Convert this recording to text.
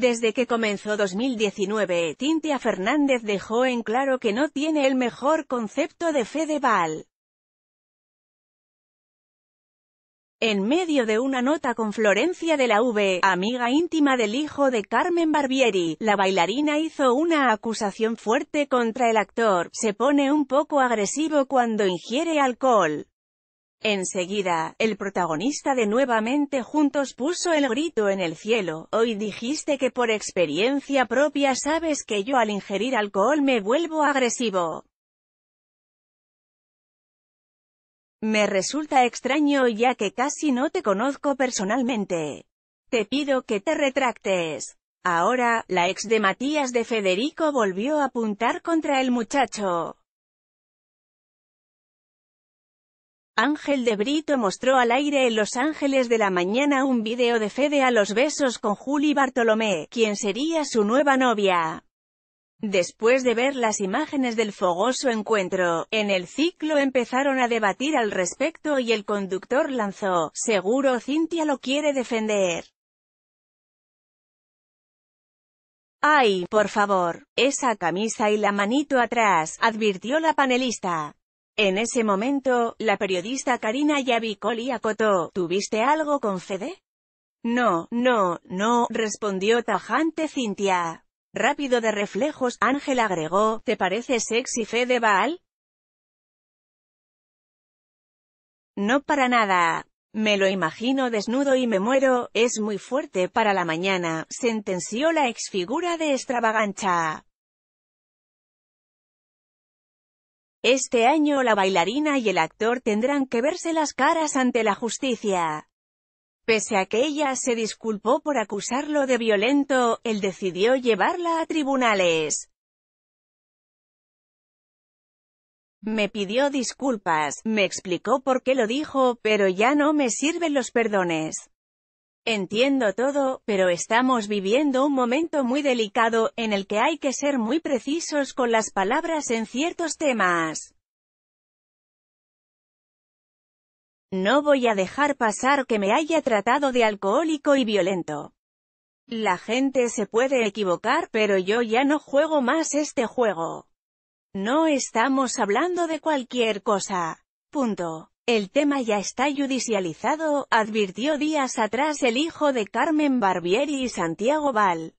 Desde que comenzó 2019 Tintia Fernández dejó en claro que no tiene el mejor concepto de Bal. En medio de una nota con Florencia de la V, amiga íntima del hijo de Carmen Barbieri, la bailarina hizo una acusación fuerte contra el actor, se pone un poco agresivo cuando ingiere alcohol. Enseguida, el protagonista de Nuevamente Juntos puso el grito en el cielo, hoy dijiste que por experiencia propia sabes que yo al ingerir alcohol me vuelvo agresivo. Me resulta extraño ya que casi no te conozco personalmente. Te pido que te retractes. Ahora, la ex de Matías de Federico volvió a apuntar contra el muchacho. Ángel de Brito mostró al aire en Los Ángeles de la mañana un video de Fede a los besos con Juli Bartolomé, quien sería su nueva novia. Después de ver las imágenes del fogoso encuentro, en el ciclo empezaron a debatir al respecto y el conductor lanzó, seguro Cintia lo quiere defender. Ay, por favor, esa camisa y la manito atrás, advirtió la panelista. En ese momento, la periodista Karina Yabicoli acotó, ¿tuviste algo con Fede? No, no, no, respondió tajante Cintia. Rápido de reflejos, Ángel agregó, ¿te parece sexy Fede Baal? No para nada. Me lo imagino desnudo y me muero, es muy fuerte para la mañana, sentenció la exfigura de extravagancha. Este año la bailarina y el actor tendrán que verse las caras ante la justicia. Pese a que ella se disculpó por acusarlo de violento, él decidió llevarla a tribunales. Me pidió disculpas, me explicó por qué lo dijo, pero ya no me sirven los perdones. Entiendo todo, pero estamos viviendo un momento muy delicado, en el que hay que ser muy precisos con las palabras en ciertos temas. No voy a dejar pasar que me haya tratado de alcohólico y violento. La gente se puede equivocar, pero yo ya no juego más este juego. No estamos hablando de cualquier cosa. Punto. El tema ya está judicializado, advirtió días atrás el hijo de Carmen Barbieri y Santiago Val.